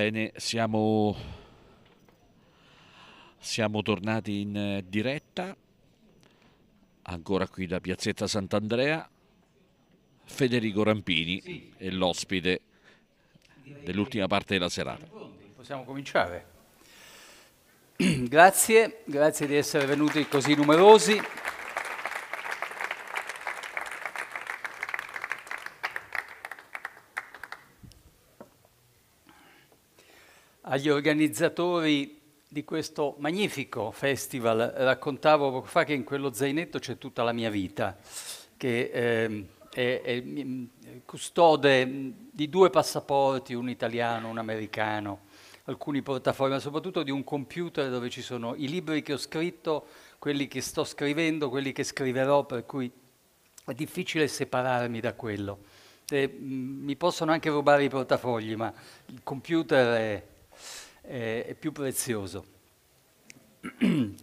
Bene, siamo, siamo tornati in eh, diretta, ancora qui da Piazzetta Sant'Andrea, Federico Rampini sì. è l'ospite dell'ultima parte della serata. Possiamo cominciare. Grazie, grazie di essere venuti così numerosi. agli organizzatori di questo magnifico festival. Raccontavo poco fa che in quello zainetto c'è tutta la mia vita, che eh, è, è, mm, custode mm, di due passaporti, un italiano, un americano, alcuni portafogli, ma soprattutto di un computer dove ci sono i libri che ho scritto, quelli che sto scrivendo, quelli che scriverò, per cui è difficile separarmi da quello. Eh, mi possono anche rubare i portafogli, ma il computer è, eh, più prezioso.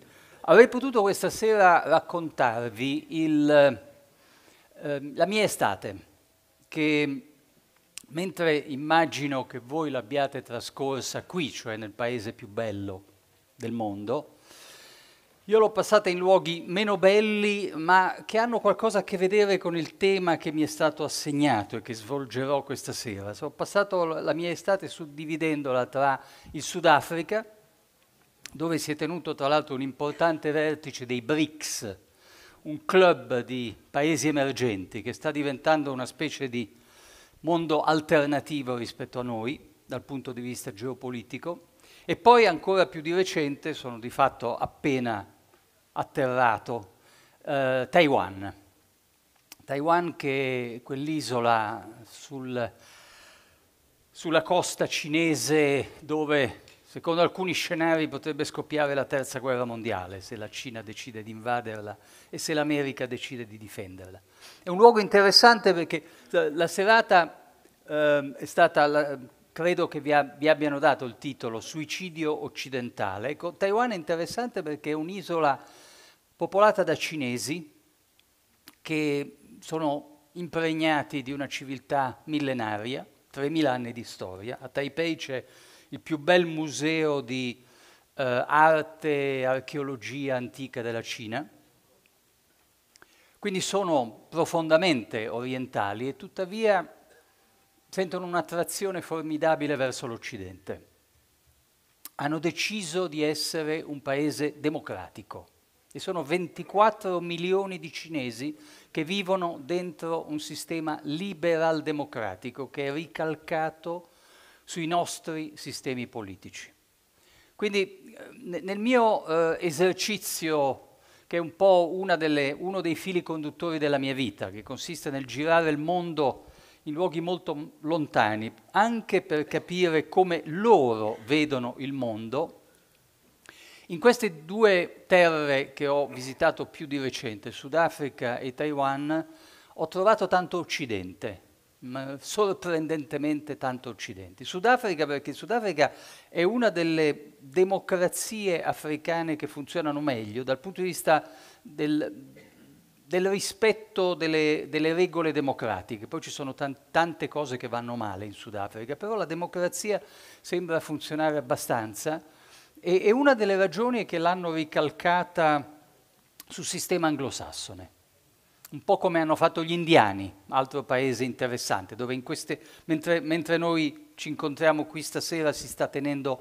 Avrei potuto questa sera raccontarvi il, eh, la mia estate, che mentre immagino che voi l'abbiate trascorsa qui, cioè nel paese più bello del mondo, io l'ho passata in luoghi meno belli, ma che hanno qualcosa a che vedere con il tema che mi è stato assegnato e che svolgerò questa sera. So, ho passato la mia estate suddividendola tra il Sudafrica, dove si è tenuto tra l'altro un importante vertice dei BRICS, un club di paesi emergenti che sta diventando una specie di mondo alternativo rispetto a noi dal punto di vista geopolitico. E poi ancora più di recente, sono di fatto appena atterrato, eh, Taiwan. Taiwan che è quell'isola sul, sulla costa cinese dove secondo alcuni scenari potrebbe scoppiare la terza guerra mondiale se la Cina decide di invaderla e se l'America decide di difenderla. È un luogo interessante perché la serata eh, è stata, la, credo che vi, ha, vi, abbiano dato il titolo, Suicidio occidentale. Ecco, Taiwan è interessante perché è un'isola popolata da cinesi che sono impregnati di una civiltà millenaria, 3.000 anni di storia. A Taipei c'è il più bel museo di eh, arte e archeologia antica della Cina. Quindi sono profondamente orientali e tuttavia sentono un'attrazione formidabile verso l'Occidente. Hanno deciso di essere un paese democratico ci sono 24 milioni di cinesi che vivono dentro un sistema liberal democratico che è ricalcato sui nostri sistemi politici. Quindi eh, nel mio eh, esercizio, che è un po' delle, uno dei fili conduttori della mia vita, che consiste nel girare il mondo in luoghi molto lontani, anche per capire come loro vedono il mondo, in queste due terre che ho visitato più di recente, Sudafrica e Taiwan, ho trovato tanto Occidente, sorprendentemente tanto Occidente. Sudafrica perché Sudafrica è una delle democrazie africane che funzionano meglio dal punto di vista del, del rispetto delle, delle, regole democratiche. Poi ci sono tante cose che vanno male in Sudafrica, però la democrazia sembra funzionare abbastanza e, e una delle ragioni è che l'hanno ricalcata sul sistema anglosassone, un po' come hanno fatto gli indiani, altro paese interessante, dove in queste, mentre, mentre noi ci incontriamo qui stasera si sta tenendo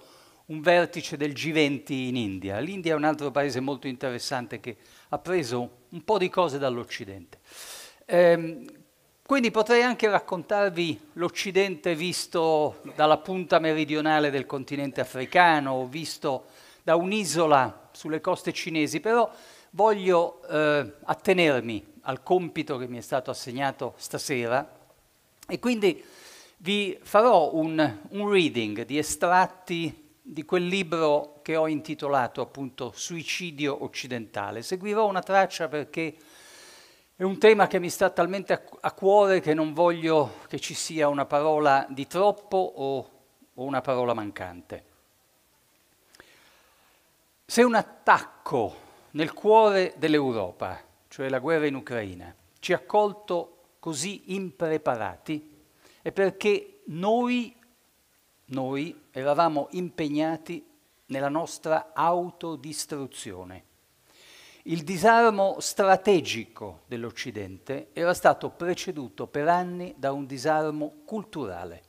un vertice del G20 in India. L'India è un altro paese molto interessante che ha preso un po' di cose dall'Occidente. Ehm, quindi potrei anche raccontarvi l'Occidente visto dalla punta meridionale del continente africano, visto da un'isola sulle coste cinesi, però voglio eh, attenermi al compito che mi è stato assegnato stasera e quindi vi farò un, un reading di estratti di quel libro che ho intitolato appunto Suicidio occidentale. Seguirò una traccia perché è un tema che mi sta talmente a cuore che non voglio che ci sia una parola di troppo o, una parola mancante. Se un attacco nel cuore dell'Europa, cioè la guerra in Ucraina, ci ha colto così impreparati, è perché noi, noi eravamo impegnati nella nostra autodistruzione. Il disarmo strategico dell'Occidente era stato preceduto per anni da un disarmo culturale.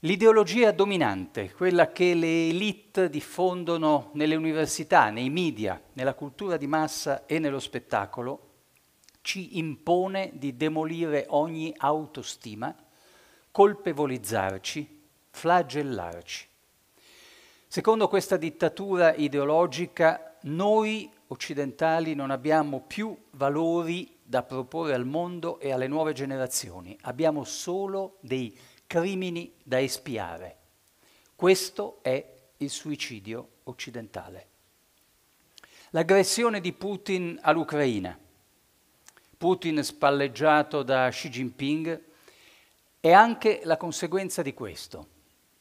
L'ideologia dominante, quella che le elite diffondono nelle università, nei media, nella cultura di massa e nello spettacolo, ci impone di demolire ogni autostima, colpevolizzarci, flagellarci. Secondo questa dittatura ideologica, noi occidentali non abbiamo più valori da proporre al mondo e alle nuove generazioni, abbiamo solo dei crimini da espiare. Questo è il suicidio occidentale. L'aggressione di Putin all'Ucraina, Putin spalleggiato da Xi Jinping, è anche la conseguenza di questo.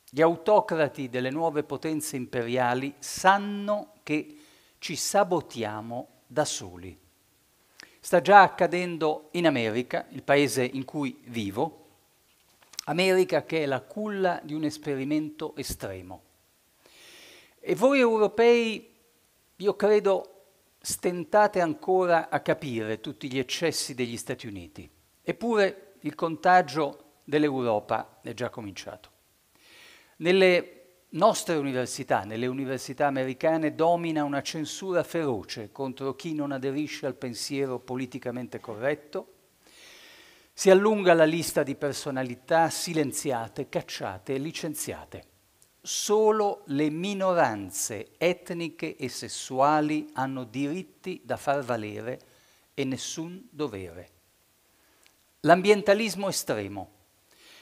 Gli autocrati delle nuove potenze imperiali sanno che ci sabotiamo da soli. Sta già accadendo in America, il paese in cui vivo, America che è la culla di un esperimento estremo. E voi europei, io credo, stentate ancora a capire tutti gli eccessi degli Stati Uniti. Eppure il contagio dell'Europa è già cominciato. Nelle nostre università, nelle università americane, domina una censura feroce contro chi non aderisce al pensiero politicamente corretto, si allunga la lista di personalità silenziate, cacciate e licenziate. Solo le minoranze etniche e sessuali hanno diritti da far valere e nessun dovere. L'ambientalismo estremo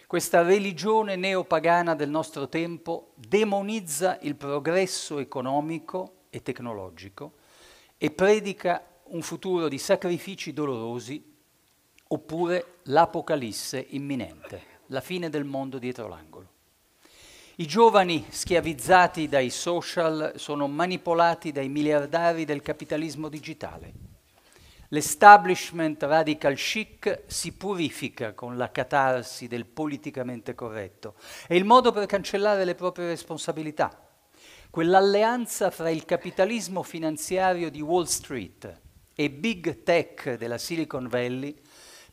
questa religione neopagana del nostro tempo demonizza il progresso economico e tecnologico e predica un futuro di sacrifici dolorosi oppure l'apocalisse imminente, la fine del mondo dietro l'angolo. I giovani schiavizzati dai social sono manipolati dai miliardari del capitalismo digitale L'establishment radical chic si purifica con la catarsi del politicamente corretto. È il modo per cancellare le proprie responsabilità. Quell'alleanza fra il capitalismo finanziario di Wall Street e Big Tech della Silicon Valley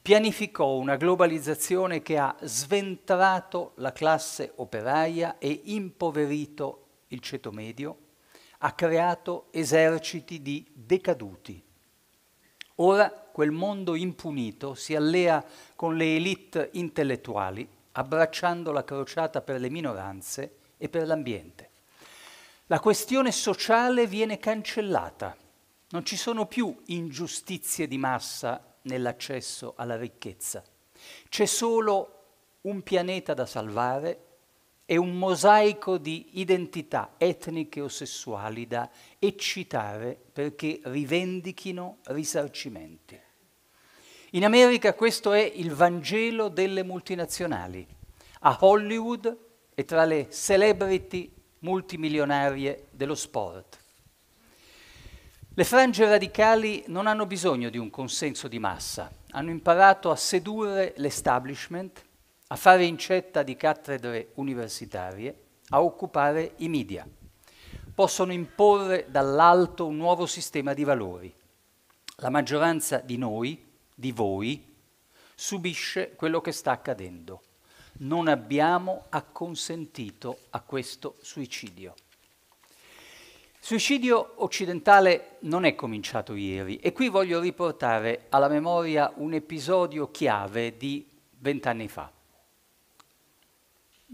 pianificò una globalizzazione che ha sventrato la classe operaia e impoverito il ceto medio, ha creato eserciti di decaduti Ora quel mondo impunito si allea con le elite intellettuali, abbracciando la crociata per le minoranze e per l'ambiente. La questione sociale viene cancellata. Non ci sono più ingiustizie di massa nell'accesso alla ricchezza. C'è solo un pianeta da salvare è un mosaico di identità etniche o sessuali da eccitare perché rivendichino risarcimenti. In America questo è il Vangelo delle multinazionali. A Hollywood e tra le celebrity multimilionarie dello sport. Le frange radicali non hanno bisogno di un consenso di massa, hanno imparato a sedurre l'establishment a fare incetta di cattedre universitarie, a occupare i media. Possono imporre dall'alto un nuovo sistema di valori. La maggioranza di noi, di voi, subisce quello che sta accadendo. Non abbiamo acconsentito a questo suicidio. suicidio occidentale non è cominciato ieri e qui voglio riportare alla memoria un episodio chiave di vent'anni fa.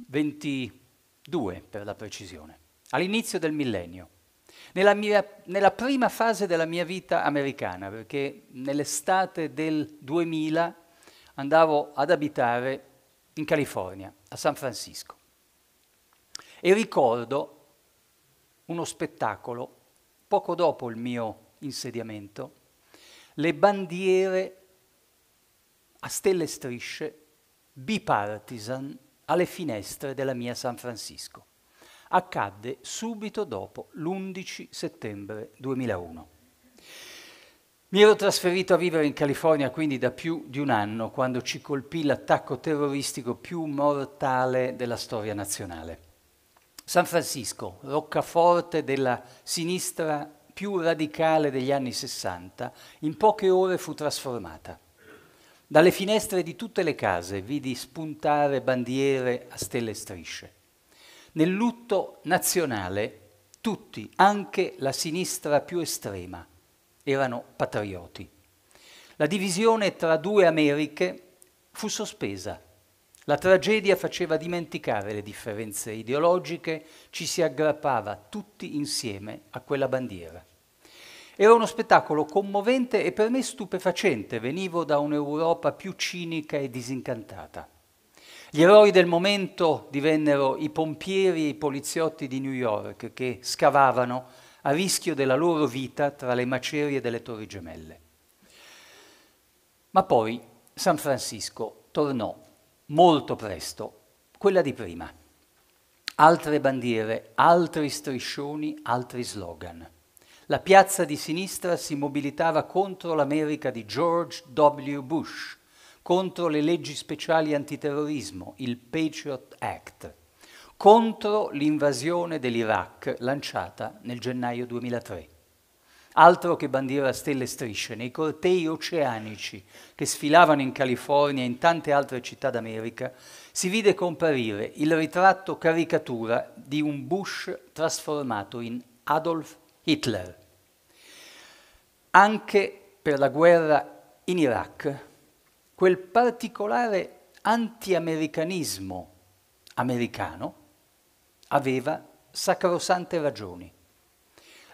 22 per la precisione, all'inizio del millennio, nella, mia, nella prima fase della mia vita americana, perché nell'estate del 2000 andavo ad abitare in California, a San Francisco. E ricordo uno spettacolo poco dopo il mio insediamento, le bandiere a stelle e strisce bipartisan alle finestre della mia San Francisco. Accadde subito dopo l'11 settembre 2001. Mi ero trasferito a vivere in California quindi da più di un anno quando ci colpì l'attacco terroristico più mortale della storia nazionale. San Francisco, roccaforte della sinistra più radicale degli anni 60, in poche ore fu trasformata. Dalle finestre di tutte le case vidi spuntare bandiere a stelle e strisce. Nel lutto nazionale tutti, anche la sinistra più estrema, erano patrioti. La divisione tra due Americhe fu sospesa. La tragedia faceva dimenticare le differenze ideologiche, ci si aggrappava tutti insieme a quella bandiera. Era uno spettacolo commovente e per me stupefacente, venivo da un'Europa più cinica e disincantata. Gli eroi del momento divennero i pompieri e i poliziotti di New York che scavavano a rischio della loro vita tra le macerie delle torri gemelle. Ma poi San Francisco tornò molto presto, quella di prima. Altre bandiere, altri striscioni, altri slogan la piazza di sinistra si mobilitava contro l'America di George W. Bush, contro le leggi speciali antiterrorismo, il Patriot Act, contro l'invasione dell'Iraq lanciata nel gennaio 2003. Altro che bandiera a stelle e strisce, nei cortei oceanici che sfilavano in California e in tante altre città d'America, si vide comparire il ritratto caricatura di un Bush trasformato in Adolf Hitler anche per la guerra in Iraq quel particolare anti-americanismo americano aveva sacrosante ragioni.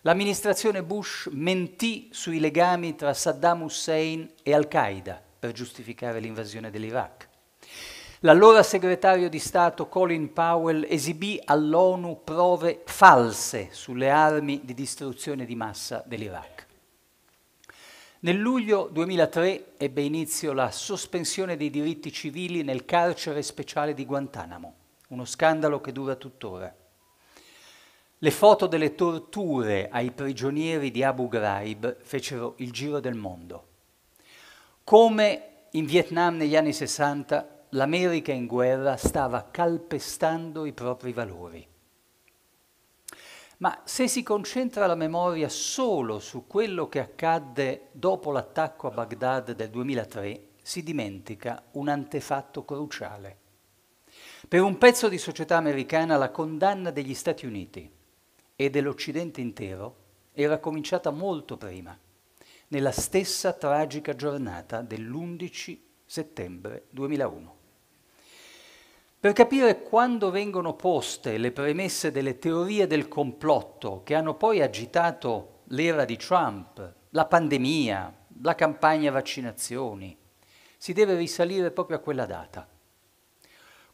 L'amministrazione Bush mentì sui legami tra Saddam Hussein e Al-Qaeda per giustificare l'invasione dell'Iraq. L'allora segretario di Stato Colin Powell esibì all'ONU prove false sulle armi di distruzione di massa dell'Iraq. Nel luglio 2003 ebbe inizio la sospensione dei diritti civili nel carcere speciale di Guantanamo, uno scandalo che dura tuttora. Le foto delle torture ai prigionieri di Abu Ghraib fecero il giro del mondo. Come in Vietnam negli anni 60, l'America in guerra stava calpestando i propri valori. Ma se si concentra la memoria solo su quello che accadde dopo l'attacco a Baghdad del 2003, si dimentica un antefatto cruciale. Per un pezzo di società americana la condanna degli Stati Uniti e dell'Occidente intero era cominciata molto prima, nella stessa tragica giornata dell'11 settembre 2001. Per capire quando vengono poste le premesse delle teorie del complotto che hanno poi agitato l'era di Trump, la pandemia, la campagna vaccinazioni, si deve risalire proprio a quella data.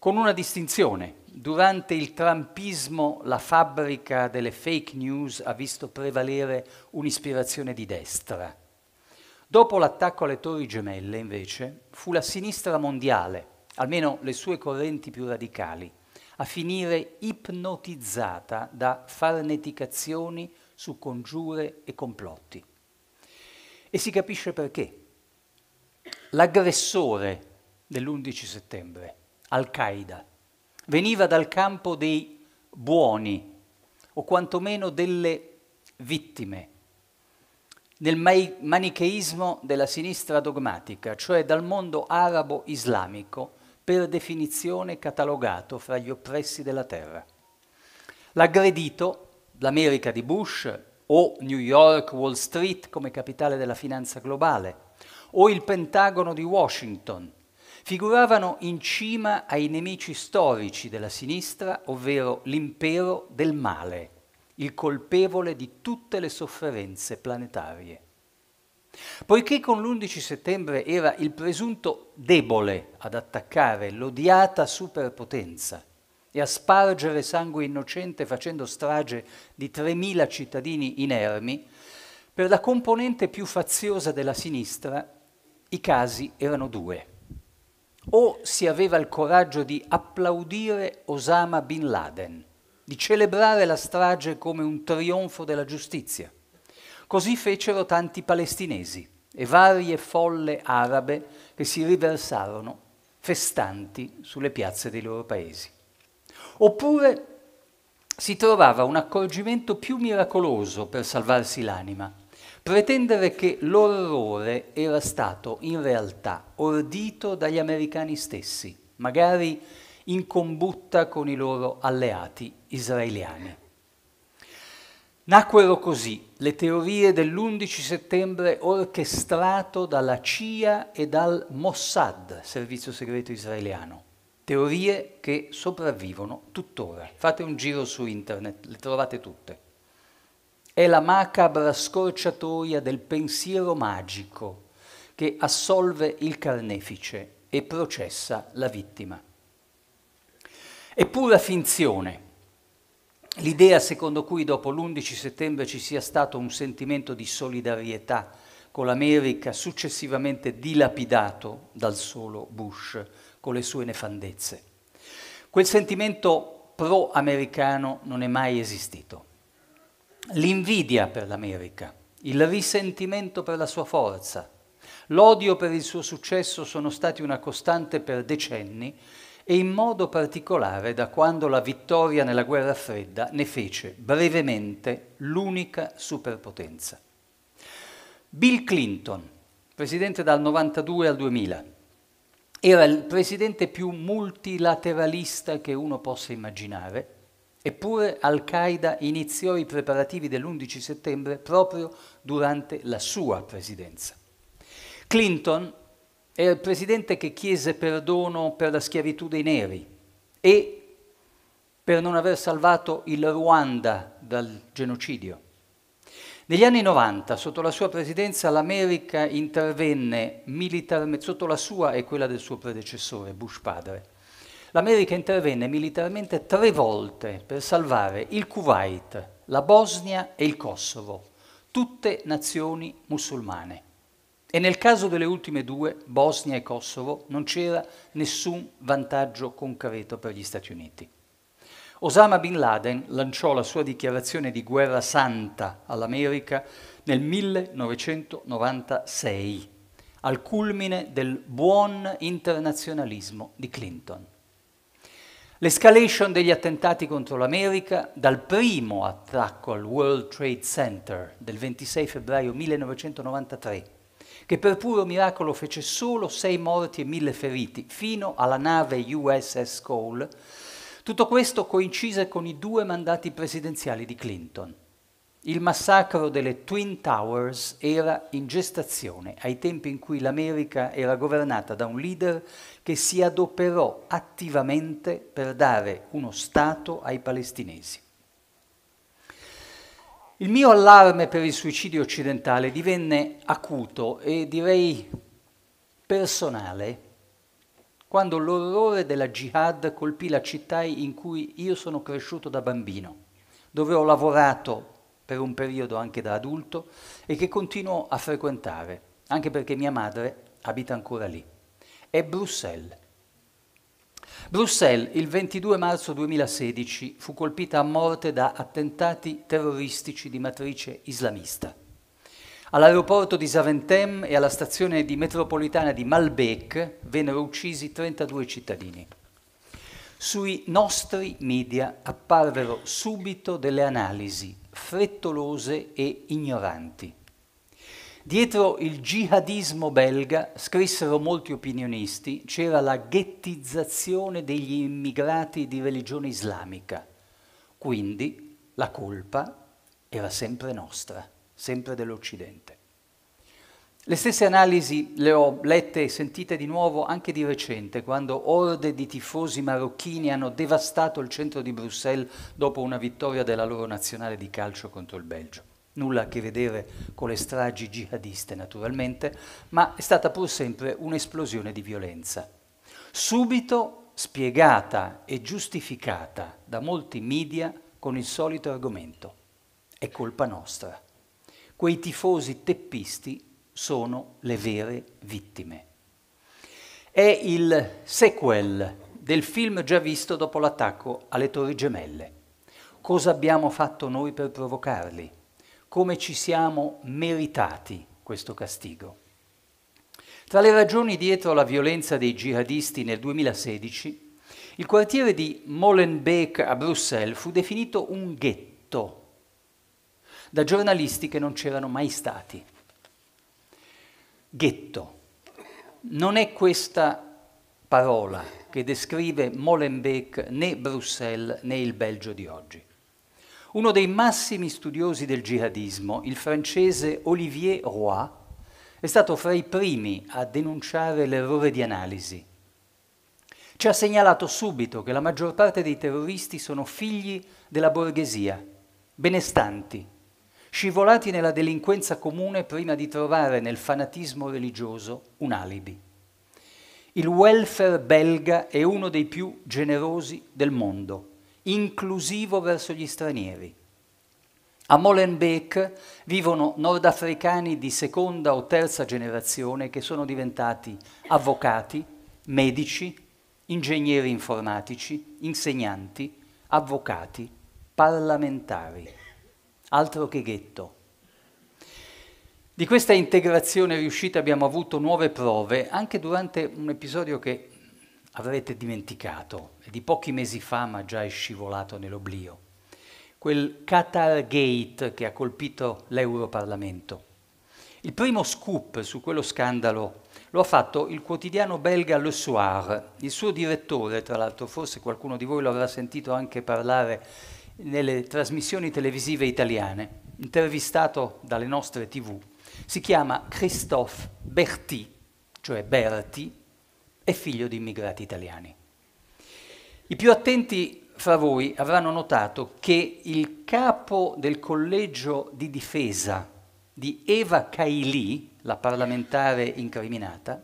Con una distinzione, durante il trumpismo la fabbrica delle fake news ha visto prevalere un'ispirazione di destra. Dopo l'attacco alle torri gemelle, invece, fu la sinistra mondiale almeno le sue correnti più radicali, a finire ipnotizzata da farneticazioni su congiure e complotti. E si capisce perché. L'aggressore dell'11 settembre, Al-Qaeda, veniva dal campo dei buoni o quantomeno delle vittime nel manicheismo della sinistra dogmatica, cioè dal mondo arabo islamico, per definizione catalogato fra gli oppressi della terra. L'aggredito, l'America di Bush o New York, Wall Street come capitale della finanza globale, o il Pentagono di Washington, figuravano in cima ai nemici storici della sinistra, ovvero l'impero del male, il colpevole di tutte le sofferenze planetarie. Poiché con l'11 settembre era il presunto debole ad attaccare l'odiata superpotenza e a spargere sangue innocente facendo strage di 3.000 cittadini inermi, per la componente più faziosa della sinistra i casi erano due. O si aveva il coraggio di applaudire Osama Bin Laden, di celebrare la strage come un trionfo della giustizia, Così fecero tanti palestinesi e varie folle arabe che si riversarono festanti sulle piazze dei loro paesi. Oppure si trovava un accorgimento più miracoloso per salvarsi l'anima, pretendere che l'orrore era stato in realtà ordito dagli americani stessi, magari in combutta con i loro alleati israeliani. Nacquero così le teorie dell'11 settembre orchestrato dalla CIA e dal Mossad, servizio segreto israeliano. Teorie che sopravvivono tuttora. Fate un giro su internet, le trovate tutte. È la macabra scorciatoia del pensiero magico che assolve il carnefice e processa la vittima. È pura finzione l'idea secondo cui dopo l'11 settembre ci sia stato un sentimento di solidarietà con l'America successivamente dilapidato dal solo Bush con le sue nefandezze. Quel sentimento pro-americano non è mai esistito. L'invidia per l'America, il risentimento per la sua forza, l'odio per il suo successo sono stati una costante per decenni e in modo particolare da quando la vittoria nella guerra fredda ne fece brevemente l'unica superpotenza. Bill Clinton, presidente dal 1992 al 2000, era il presidente più multilateralista che uno possa immaginare, eppure Al-Qaeda iniziò i preparativi dell'11 settembre proprio durante la sua presidenza. Clinton era il presidente che chiese perdono per la schiavitù dei neri e per non aver salvato il Ruanda dal genocidio. Negli anni 90, sotto la sua presidenza, l'America intervenne militarmente, sotto la sua e quella del suo predecessore, Bush padre, l'America intervenne militarmente tre volte per salvare il Kuwait, la Bosnia e il Kosovo, tutte nazioni musulmane. E nel caso delle ultime due, Bosnia e Kosovo, non c'era nessun vantaggio concreto per gli Stati Uniti. Osama Bin Laden lanciò la sua dichiarazione di guerra santa all'America nel 1996, al culmine del buon internazionalismo di Clinton. L'escalation degli attentati contro l'America, dal primo attacco al World Trade Center del 26 febbraio 1993 che per puro miracolo fece solo sei morti e mille feriti, fino alla nave USS Cole. Tutto questo coincise con i due mandati presidenziali di Clinton. Il massacro delle Twin Towers era in gestazione ai tempi in cui l'America era governata da un leader che si adoperò attivamente per dare uno Stato ai palestinesi. Il mio allarme per il suicidio occidentale divenne acuto e direi personale quando l'orrore della jihad colpì la città in cui io sono cresciuto da bambino, dove ho lavorato per un periodo anche da adulto e che continuo a frequentare, anche perché mia madre abita ancora lì. È Bruxelles. Bruxelles il 22 marzo 2016 fu colpita a morte da attentati terroristici di matrice islamista. All'aeroporto di Zaventem e alla stazione di metropolitana di Malbec vennero uccisi 32 cittadini. Sui nostri media apparvero subito delle analisi frettolose e ignoranti. Dietro il jihadismo belga, scrissero molti opinionisti, c'era la ghettizzazione degli immigrati di religione islamica. Quindi la colpa era sempre nostra, sempre dell'Occidente. Le stesse analisi le ho lette e sentite di nuovo anche di recente, quando orde di tifosi marocchini hanno devastato il centro di Bruxelles dopo una vittoria della loro nazionale di calcio contro il Belgio nulla a che vedere con le stragi jihadiste naturalmente, ma è stata pur sempre un'esplosione di violenza. Subito spiegata e giustificata da molti media con il solito argomento. È colpa nostra. Quei tifosi teppisti sono le vere vittime. È il sequel del film già visto dopo l'attacco alle Torri Gemelle. Cosa abbiamo fatto noi per provocarli? come ci siamo meritati questo castigo. Tra le ragioni dietro la violenza dei jihadisti nel 2016, il quartiere di Molenbeek a Bruxelles fu definito un ghetto da giornalisti che non c'erano mai stati. Ghetto. Non è questa parola che descrive Molenbeek né Bruxelles né il Belgio di oggi. Uno dei massimi studiosi del jihadismo, il francese Olivier Roy, è stato fra i primi a denunciare l'errore di analisi. Ci ha segnalato subito che la maggior parte dei terroristi sono figli della borghesia, benestanti, scivolati nella delinquenza comune prima di trovare nel fanatismo religioso un alibi. Il welfare belga è uno dei più generosi del mondo inclusivo verso gli stranieri. A Molenbeek vivono nordafricani di seconda o terza generazione che sono diventati avvocati, medici, ingegneri informatici, insegnanti, avvocati, parlamentari. Altro che ghetto. Di questa integrazione riuscita abbiamo avuto nuove prove anche durante un episodio che avrete dimenticato, e di pochi mesi fa ma già è scivolato nell'oblio, quel Qatar che ha colpito l'Europarlamento. Il primo scoop su quello scandalo lo ha fatto il quotidiano belga Le Soir, il suo direttore, tra l'altro forse qualcuno di voi lo avrà sentito anche parlare nelle trasmissioni televisive italiane, intervistato dalle nostre tv, si chiama Christophe Berti, cioè Berti, è figlio di immigrati italiani. I più attenti fra voi avranno notato che il capo del collegio di difesa di Eva Kaili, la parlamentare incriminata,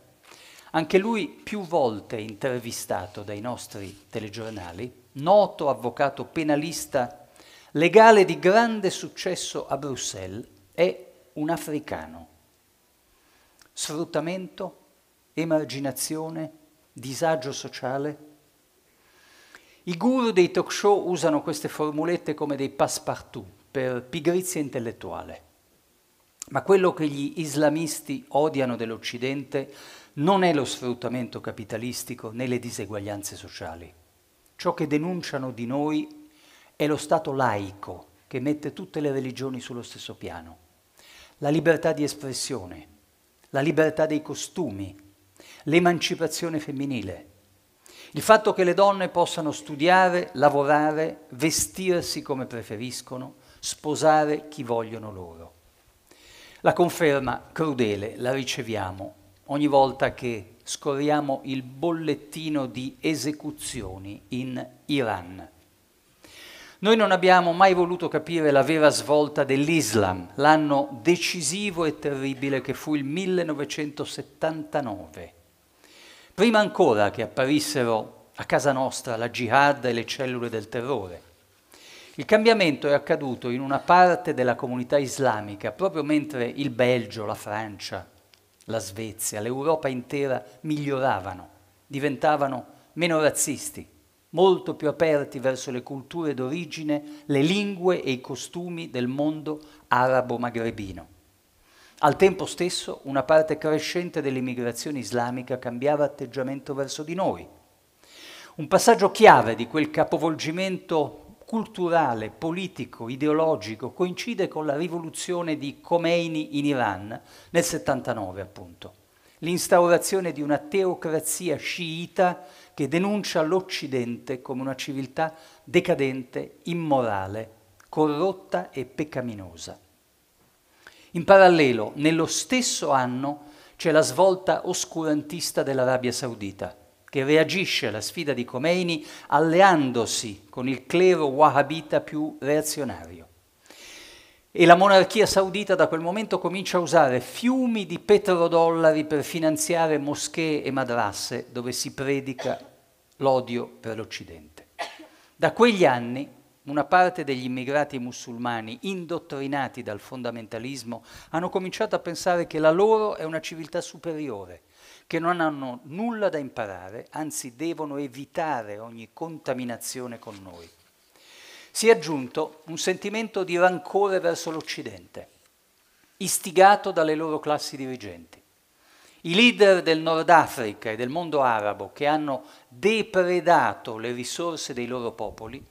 anche lui più volte intervistato dai nostri telegiornali, noto avvocato penalista, legale di grande successo a Bruxelles, è un africano. Sfruttamento, emarginazione, disagio sociale? I guru dei talk show usano queste formulette come dei passepartout per pigrizia intellettuale. Ma quello che gli islamisti odiano dell'Occidente non è lo sfruttamento capitalistico né le diseguaglianze sociali. Ciò che denunciano di noi è lo Stato laico che mette tutte le religioni sullo stesso piano. La libertà di espressione, la libertà dei costumi, l'emancipazione femminile, il fatto che le donne possano studiare, lavorare, vestirsi come preferiscono, sposare chi vogliono loro. La conferma crudele la riceviamo ogni volta che scorriamo il bollettino di esecuzioni in Iran. Noi non abbiamo mai voluto capire la vera svolta dell'Islam, l'anno decisivo e terribile che fu il 1979, prima ancora che apparissero a casa nostra la jihad e le cellule del terrore. Il cambiamento è accaduto in una parte della comunità islamica proprio mentre il Belgio, la Francia, la Svezia, l'Europa intera miglioravano, diventavano meno razzisti, molto più aperti verso le culture d'origine, le lingue e i costumi del mondo arabo-magrebino. Al tempo stesso una parte crescente dell'immigrazione islamica cambiava atteggiamento verso di noi. Un passaggio chiave di quel capovolgimento culturale, politico, ideologico coincide con la rivoluzione di Khomeini in Iran nel 79 appunto. L'instaurazione di una teocrazia sciita che denuncia l'Occidente come una civiltà decadente, immorale, corrotta e peccaminosa. In parallelo, nello stesso anno c'è la svolta oscurantista dell'Arabia Saudita, che reagisce alla sfida di Khomeini alleandosi con il clero wahhabita più reazionario. E la monarchia saudita da quel momento comincia a usare fiumi di petrodollari per finanziare moschee e madrasse dove si predica l'odio per l'Occidente. Da quegli anni una parte degli immigrati musulmani, indottrinati dal fondamentalismo, hanno cominciato a pensare che la loro è una civiltà superiore, che non hanno nulla da imparare, anzi devono evitare ogni contaminazione con noi. Si è aggiunto un sentimento di rancore verso l'Occidente, istigato dalle loro classi dirigenti. I leader del Nord Africa e del mondo arabo che hanno depredato le risorse dei loro popoli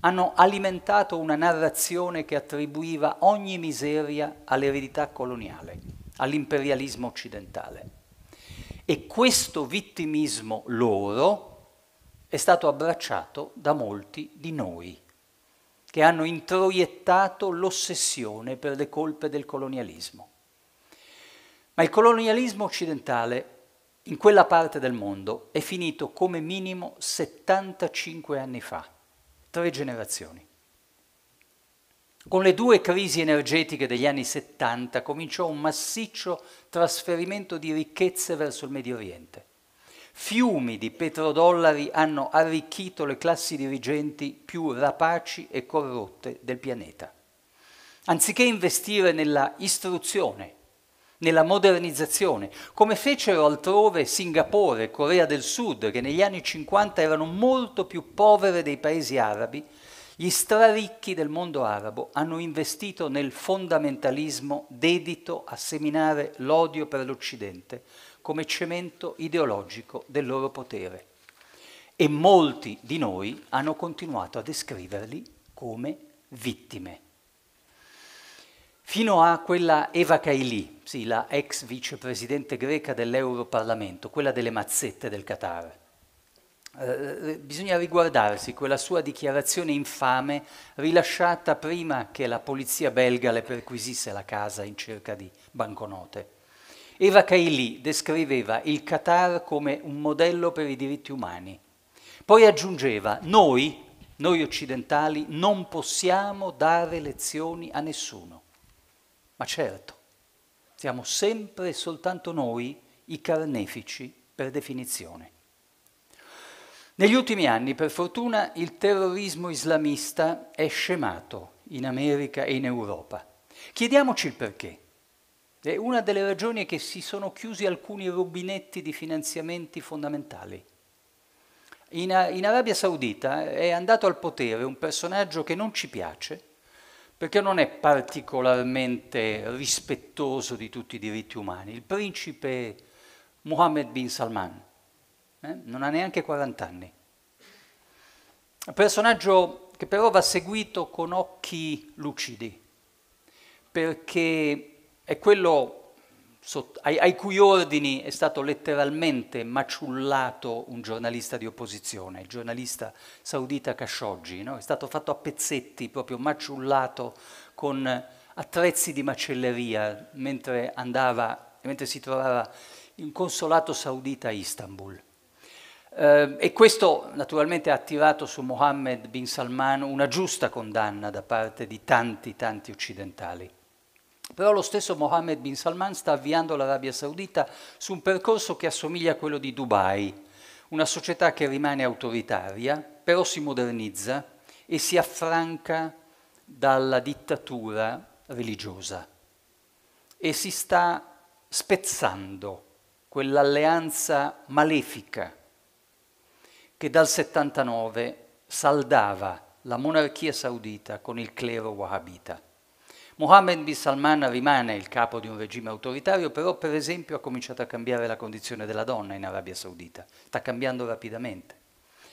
hanno alimentato una narrazione che attribuiva ogni miseria all'eredità coloniale, all'imperialismo occidentale. E questo vittimismo loro è stato abbracciato da molti di noi, che hanno introiettato l'ossessione per le colpe del colonialismo. Ma il colonialismo occidentale in quella parte del mondo è finito come minimo 75 anni fa tre generazioni. Con le due crisi energetiche degli anni 70 cominciò un massiccio trasferimento di ricchezze verso il Medio Oriente. Fiumi di petrodollari hanno arricchito le classi dirigenti più rapaci e corrotte del pianeta. Anziché investire nella istruzione, nella modernizzazione, come fecero altrove Singapore, e Corea del Sud, che negli anni 50 erano molto più povere dei paesi arabi, gli straricchi del mondo arabo hanno investito nel fondamentalismo dedito a seminare l'odio per l'Occidente come cemento ideologico del loro potere. E molti di noi hanno continuato a descriverli come vittime. Fino a quella Eva Kaili, sì, la ex vicepresidente greca dell'Europarlamento, quella delle mazzette del Qatar. Eh, eh, bisogna riguardarsi quella sua dichiarazione infame rilasciata prima che la polizia belga le perquisisse la casa in cerca di banconote. Eva Kaili descriveva il Qatar come un modello per i diritti umani. Poi aggiungeva, noi, noi occidentali, non possiamo dare lezioni a nessuno. Ma certo, siamo sempre e soltanto noi i carnefici per definizione. Negli ultimi anni, per fortuna, il terrorismo islamista è scemato in America e in Europa. Chiediamoci il perché. È una delle ragioni è che si sono chiusi alcuni rubinetti di finanziamenti fondamentali. In, in Arabia Saudita è andato al potere un personaggio che non ci piace, perché non è particolarmente rispettoso di tutti i diritti umani. Il principe Mohammed bin Salman eh, non ha neanche 40 anni. Un personaggio che però va seguito con occhi lucidi, perché è quello sotto, ai, ai, cui ordini è stato letteralmente maciullato un giornalista di opposizione, il giornalista saudita Khashoggi, no? è stato fatto a pezzetti, proprio maciullato con attrezzi di macelleria mentre, andava, mentre si trovava in consolato saudita a Istanbul. Eh, e questo naturalmente ha attirato su Mohammed bin Salman una giusta condanna da parte di tanti, tanti occidentali. Però lo stesso Mohammed bin Salman sta avviando l'Arabia Saudita su un percorso che assomiglia a quello di Dubai, una società che rimane autoritaria, però si modernizza e si affranca dalla dittatura religiosa e si sta spezzando quell'alleanza malefica che dal 79 saldava la monarchia saudita con il clero wahhabita. Mohammed bin Salman rimane il capo di un regime autoritario, però per esempio ha cominciato a cambiare la condizione della donna in Arabia Saudita, sta cambiando rapidamente.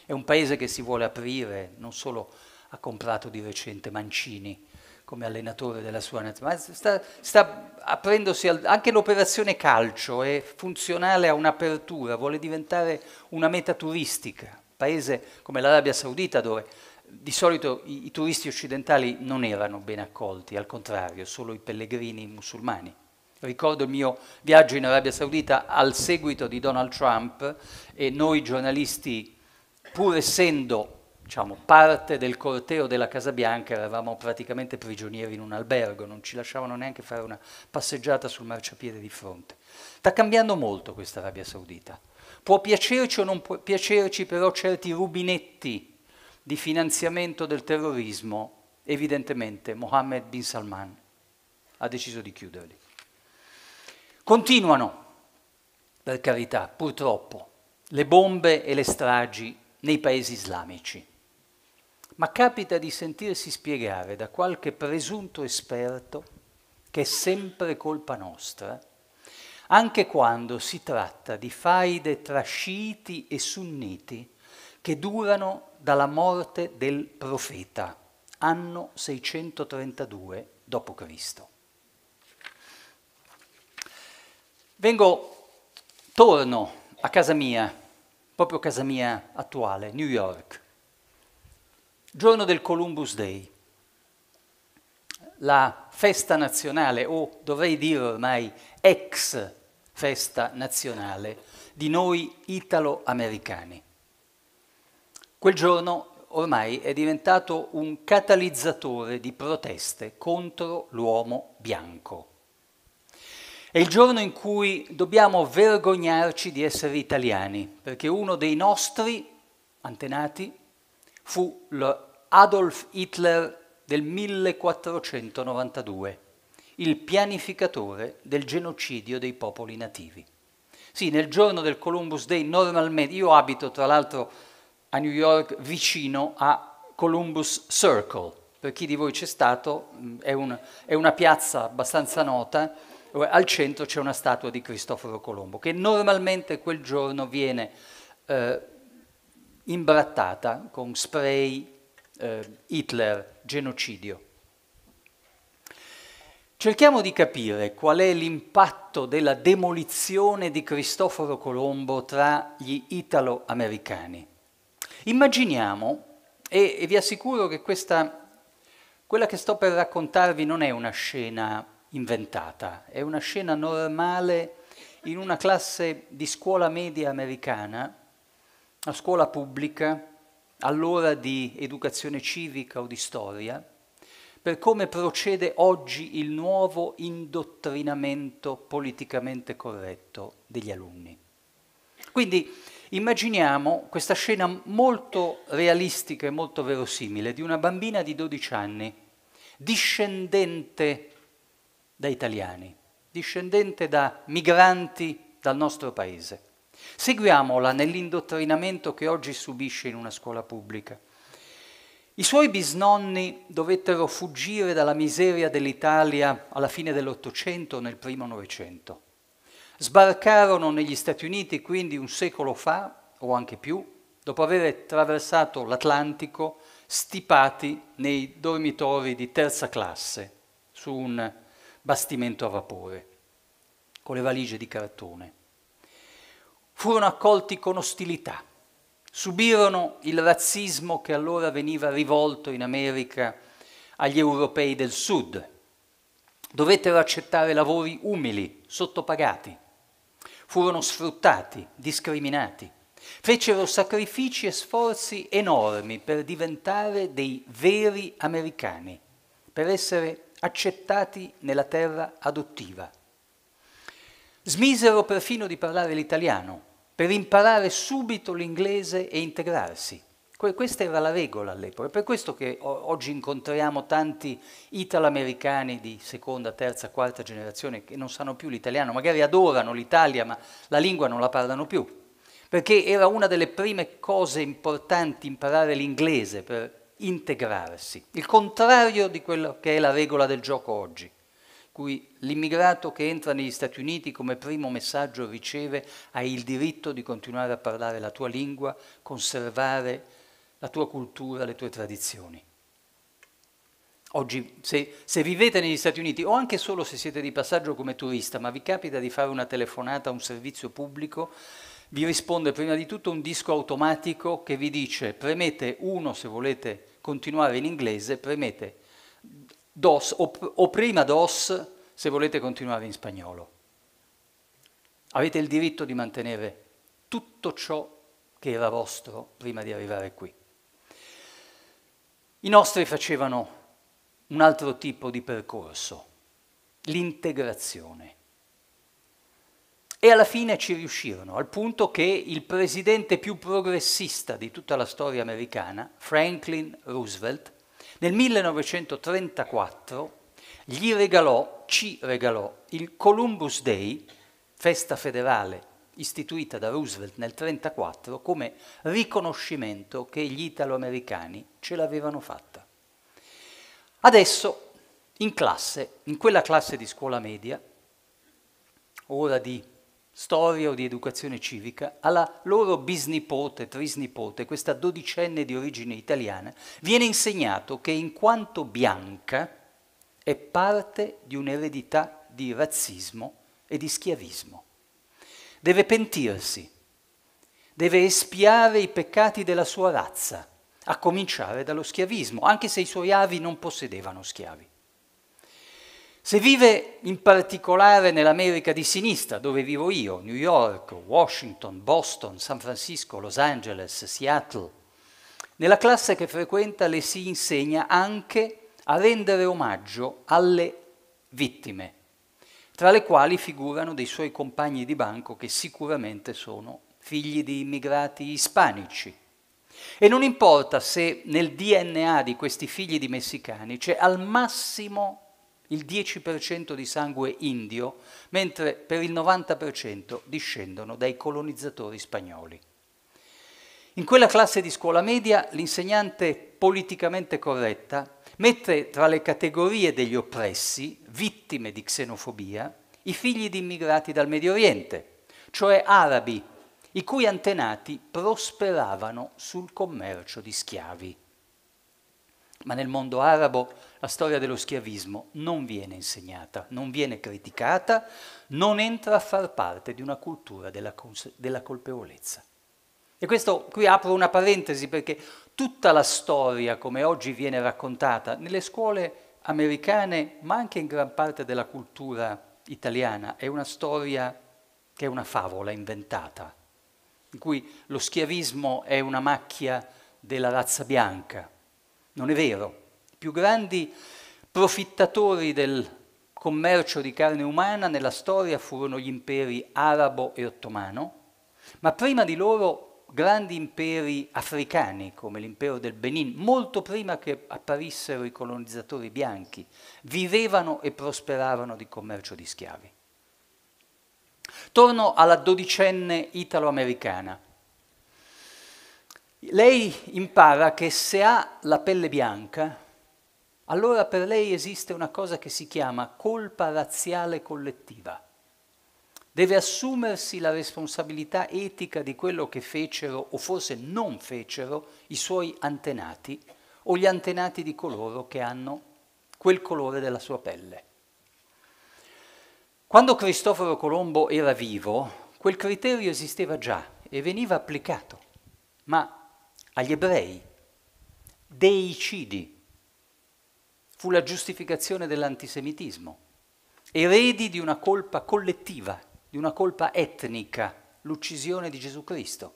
È un paese che si vuole aprire, non solo ha comprato di recente Mancini come allenatore della sua nazionale, ma sta, sta aprendosi al, anche l'operazione calcio è funzionale a un'apertura, vuole diventare una meta turistica. Paese come l'Arabia Saudita dove di solito i, i turisti occidentali non erano ben accolti, al contrario, solo i pellegrini musulmani. Ricordo il mio viaggio in Arabia Saudita al seguito di Donald Trump e noi giornalisti, pur essendo diciamo, parte del corteo della Casa Bianca, eravamo praticamente prigionieri in un albergo, non ci lasciavano neanche fare una passeggiata sul marciapiede di fronte. Sta cambiando molto questa Arabia Saudita. Può piacerci o non può piacerci, però certi rubinetti di finanziamento del terrorismo, evidentemente Mohammed bin Salman ha deciso di chiuderli. Continuano, per carità, purtroppo, le bombe e le stragi nei paesi islamici. Ma capita di sentirsi spiegare da qualche presunto esperto che è sempre colpa nostra, anche quando si tratta di faide tra sciiti e sunniti che durano dalla morte del profeta, anno 632 d.C. Vengo, torno a casa mia, proprio casa mia attuale, New York, giorno del Columbus Day, la festa nazionale, o dovrei dire ormai ex festa nazionale, di noi italo-americani. Quel giorno ormai è diventato un catalizzatore di proteste contro l'uomo bianco. È il giorno in cui dobbiamo vergognarci di essere italiani, perché uno dei nostri antenati fu Adolf Hitler del 1492, il pianificatore del genocidio dei popoli nativi. Sì, nel giorno del Columbus Day normalmente, io abito tra l'altro a New York vicino a Columbus Circle. Per chi di voi c'è stato, mm, è, un, è una piazza abbastanza nota, al centro c'è una statua di Cristoforo Colombo, che normalmente quel giorno viene eh, imbrattata con spray eh, Hitler, genocidio. Cerchiamo di capire qual è l'impatto della demolizione di Cristoforo Colombo tra gli italo-americani. Immaginiamo, e, e vi assicuro che questa, quella che sto per raccontarvi non è una scena inventata, è una scena normale in una classe di scuola media americana, a scuola pubblica, allora di educazione civica o di storia, per come procede oggi il nuovo indottrinamento politicamente corretto degli alunni. Quindi Immaginiamo questa scena molto realistica e molto verosimile di una bambina di 12 anni, discendente da italiani, discendente da migranti dal nostro paese. Seguiamola nell'indottrinamento che oggi subisce in una scuola pubblica. I suoi bisnonni dovettero fuggire dalla miseria dell'Italia alla fine dell'Ottocento, nel primo Novecento. Sbarcarono negli Stati Uniti quindi un secolo fa, o anche più, dopo aver attraversato l'Atlantico stipati nei dormitori di terza classe su un bastimento a vapore, con le valigie di cartone. Furono accolti con ostilità, subirono il razzismo che allora veniva rivolto in America agli europei del sud, dovettero accettare lavori umili, sottopagati, furono sfruttati, discriminati, fecero sacrifici e sforzi enormi per diventare dei veri americani, per essere accettati nella terra adottiva. Smisero perfino di parlare l'italiano per imparare subito l'inglese e integrarsi. Questa era la regola all'epoca, è per questo che oggi incontriamo tanti italoamericani di seconda, terza, quarta generazione che non sanno più l'italiano, magari adorano l'Italia ma la lingua non la parlano più, perché era una delle prime cose importanti imparare l'inglese per integrarsi, il contrario di quello che è la regola del gioco oggi cui l'immigrato che entra negli Stati Uniti come primo messaggio riceve hai il diritto di continuare a parlare la tua lingua, conservare la tua cultura, le tue tradizioni. Oggi, se, se, vivete negli Stati Uniti, o anche solo se siete di passaggio come turista, ma vi capita di fare una telefonata a un servizio pubblico, vi risponde prima di tutto un disco automatico che vi dice premete 1 se volete continuare in inglese, premete DOS o, o prima DOS se volete continuare in spagnolo. Avete il diritto di mantenere tutto ciò che era vostro prima di arrivare qui. I nostri facevano un altro tipo di percorso, l'integrazione. E alla fine ci riuscirono, al punto che il presidente più progressista di tutta la storia americana, Franklin Roosevelt, nel 1934 gli regalò, ci regalò, il Columbus Day, festa federale istituita da Roosevelt nel 1934 come riconoscimento che gli italo-americani ce l'avevano fatta. Adesso, in classe, in quella classe di scuola media, ora di storia o di educazione civica, alla loro bisnipote, trisnipote, questa dodicenne di origine italiana, viene insegnato che in quanto bianca è parte di un'eredità di razzismo e di schiavismo deve pentirsi, deve espiare i peccati della sua razza, a cominciare dallo schiavismo, anche se i suoi avi non possedevano schiavi. Se vive in particolare nell'America di sinistra, dove vivo io, New York, Washington, Boston, San Francisco, Los Angeles, Seattle, nella classe che frequenta le si insegna anche a rendere omaggio alle vittime tra le quali figurano dei suoi compagni di banco che sicuramente sono figli di immigrati ispanici. E non importa se nel DNA di questi figli di messicani c'è al massimo il 10% di sangue indio, mentre per il 90% discendono dai colonizzatori spagnoli. In quella classe di scuola media l'insegnante politicamente corretta mette tra le categorie degli oppressi, vittime di xenofobia, i figli di immigrati dal Medio Oriente, cioè arabi, i cui antenati prosperavano sul commercio di schiavi. Ma nel mondo arabo la storia dello schiavismo non viene insegnata, non viene criticata, non entra a far parte di una cultura della, della colpevolezza. E questo qui apro una parentesi perché tutta la storia come oggi viene raccontata nelle scuole americane, ma anche in gran parte della cultura italiana, è una storia che è una favola inventata, in cui lo schiavismo è una macchia della razza bianca. Non è vero. I più grandi profittatori del commercio di carne umana nella storia furono gli imperi arabo e ottomano, ma prima di loro grandi imperi africani come l'impero del Benin, molto prima che apparissero i colonizzatori bianchi, vivevano e prosperavano di commercio di schiavi. Torno alla dodicenne italo-americana. Lei impara che se ha la pelle bianca, allora per lei esiste una cosa che si chiama colpa razziale collettiva deve assumersi la responsabilità etica di quello che fecero o forse non fecero i suoi antenati o gli antenati di coloro che hanno quel colore della sua pelle. Quando Cristoforo Colombo era vivo, quel criterio esisteva già e veniva applicato, ma agli ebrei, deicidi, fu la giustificazione dell'antisemitismo, eredi di una colpa collettiva di una colpa etnica, l'uccisione di Gesù Cristo.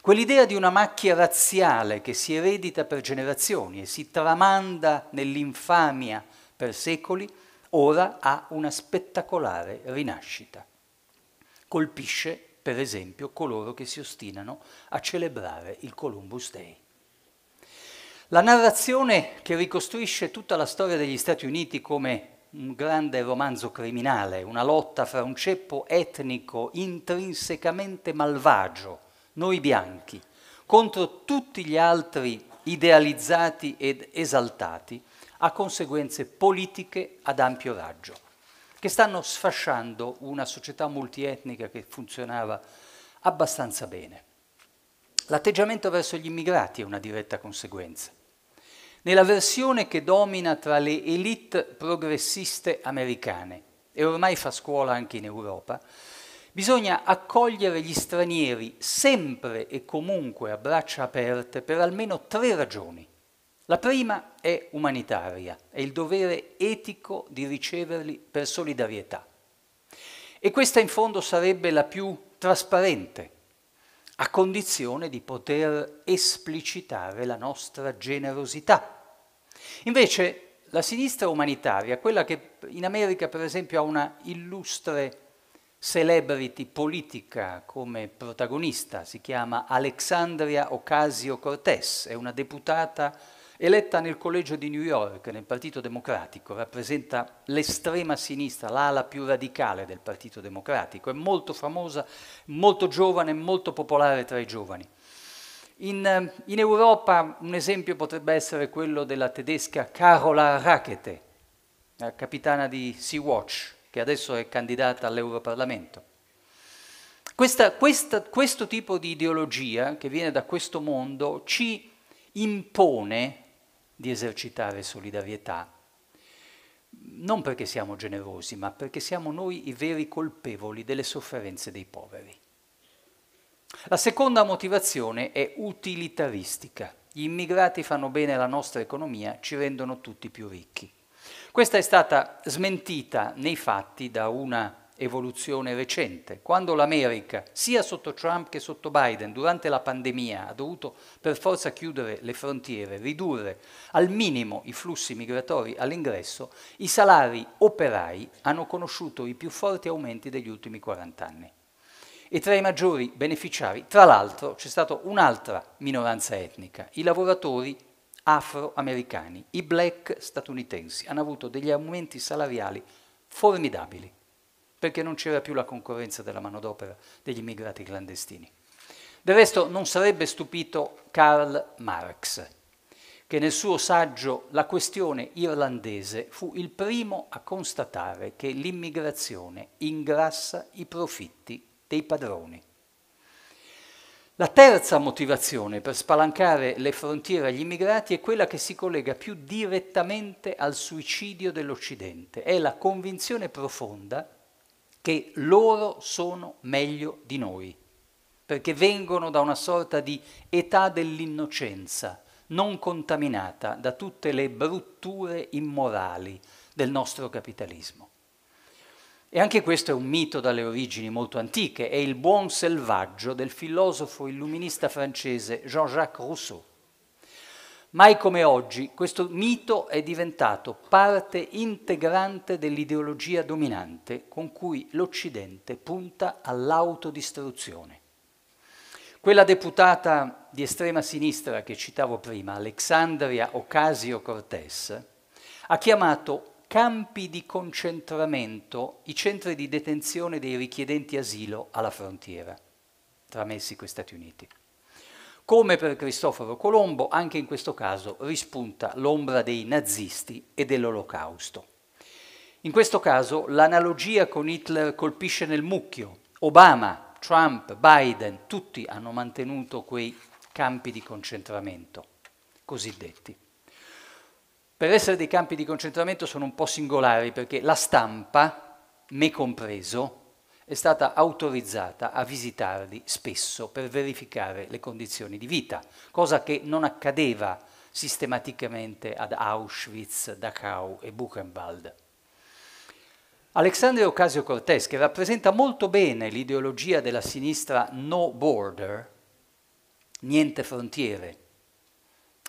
Quell'idea di una macchia razziale che si eredita per generazioni e si tramanda nell'infamia per secoli, ora ha una spettacolare rinascita. Colpisce, per esempio, coloro che si ostinano a celebrare il Columbus Day. La narrazione che ricostruisce tutta la storia degli Stati Uniti come un grande romanzo criminale, una lotta fra un ceppo etnico intrinsecamente malvagio, noi bianchi, contro tutti gli altri idealizzati ed esaltati, ha conseguenze politiche ad ampio raggio, che stanno sfasciando una società multietnica che funzionava abbastanza bene. L'atteggiamento verso gli immigrati è una diretta conseguenza nella versione che domina tra le elite progressiste americane e ormai fa scuola anche in Europa, bisogna accogliere gli stranieri sempre e comunque a braccia aperte per almeno tre ragioni. La prima è umanitaria, è il dovere etico di riceverli per solidarietà. E questa in fondo sarebbe la più trasparente a condizione di poter esplicitare la nostra generosità. Invece la sinistra umanitaria, quella che in America per esempio ha una illustre celebrity politica come protagonista, si chiama Alexandria Ocasio Cortez, è una deputata Eletta nel collegio di New York, nel Partito Democratico, rappresenta l'estrema sinistra, l'ala più radicale del Partito Democratico, è molto famosa, molto giovane, molto popolare tra i giovani. In, eh, in Europa un esempio potrebbe essere quello della tedesca Carola Rackete, capitana di Sea-Watch, che adesso è candidata all'Europarlamento. Questa, questa, questo tipo di ideologia che viene da questo mondo ci impone di esercitare solidarietà, non perché siamo generosi, ma perché siamo noi i veri colpevoli delle sofferenze dei poveri. La seconda motivazione è utilitaristica. Gli immigrati fanno bene alla nostra economia, ci rendono tutti più ricchi. Questa è stata smentita nei fatti da una evoluzione recente. Quando l'America, sia sotto Trump che sotto Biden, durante la pandemia ha dovuto per forza chiudere le frontiere, ridurre al minimo i flussi migratori all'ingresso, i salari operai hanno conosciuto i più forti aumenti degli ultimi 40 anni. E tra i maggiori beneficiari, tra l'altro, c'è stata un'altra minoranza etnica, i lavoratori afroamericani, i black statunitensi, hanno avuto degli aumenti salariali formidabili perché non c'era più la concorrenza della manodopera degli immigrati clandestini. Del resto non sarebbe stupito Karl Marx, che nel suo saggio La questione irlandese fu il primo a constatare che l'immigrazione ingrassa i profitti dei padroni. La terza motivazione per spalancare le frontiere agli immigrati è quella che si collega più direttamente al suicidio dell'Occidente, è la convinzione profonda che che loro sono meglio di noi, perché vengono da una sorta di età dell'innocenza, non contaminata da tutte le brutture immorali del nostro capitalismo. E anche questo è un mito dalle origini molto antiche, è il buon selvaggio del filosofo illuminista francese Jean-Jacques Rousseau, Mai come oggi questo mito è diventato parte integrante dell'ideologia dominante con cui l'Occidente punta all'autodistruzione. Quella deputata di estrema sinistra che citavo prima, Alexandria Ocasio-Cortez, ha chiamato campi di concentramento i centri di detenzione dei richiedenti asilo alla frontiera, tra Messico e Stati Uniti. Come per Cristoforo Colombo, anche in questo caso rispunta l'ombra dei nazisti e dell'olocausto. In questo caso l'analogia con Hitler colpisce nel mucchio. Obama, Trump, Biden, tutti hanno mantenuto quei campi di concentramento cosiddetti. Per essere dei campi di concentramento sono un po' singolari perché la stampa, me compreso, è stata autorizzata a visitarli spesso per verificare le condizioni di vita, cosa che non accadeva sistematicamente ad Auschwitz, Dachau e Buchenwald. Alexandria Ocasio-Cortez, che rappresenta molto bene l'ideologia della sinistra no border, niente frontiere,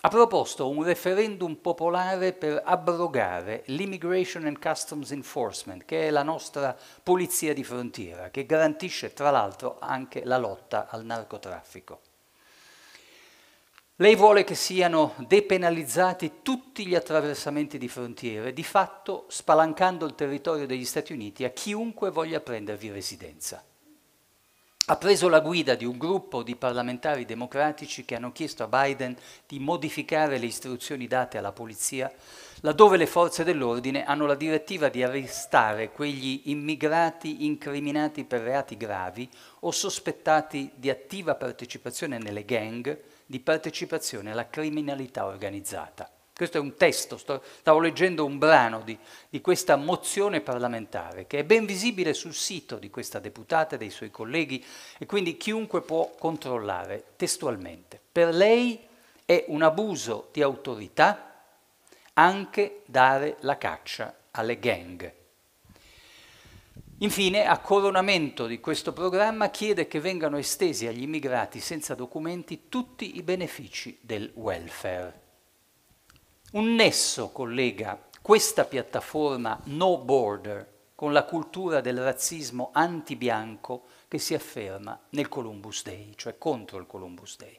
ha proposto un referendum popolare per abrogare l'Immigration and Customs Enforcement, che è la nostra polizia di frontiera, che garantisce tra l'altro anche la lotta al narcotraffico. Lei vuole che siano depenalizzati tutti gli attraversamenti di frontiere, di fatto spalancando il territorio degli Stati Uniti a chiunque voglia prendervi residenza ha preso la guida di un gruppo di parlamentari democratici che hanno chiesto a Biden di modificare le istruzioni date alla polizia, laddove le forze dell'ordine hanno la direttiva di arrestare quegli immigrati incriminati per reati gravi o sospettati di attiva partecipazione nelle gang, di partecipazione alla criminalità organizzata. Questo è un testo, sto, stavo leggendo un brano di, di, questa mozione parlamentare che è ben visibile sul sito di questa deputata e dei suoi colleghi e quindi chiunque può controllare testualmente. Per lei è un abuso di autorità anche dare la caccia alle gang. Infine, a coronamento di questo programma, chiede che vengano estesi agli immigrati senza documenti tutti i benefici del welfare. Un nesso collega questa piattaforma No Border con la cultura del razzismo antibianco che si afferma nel Columbus Day, cioè contro il Columbus Day.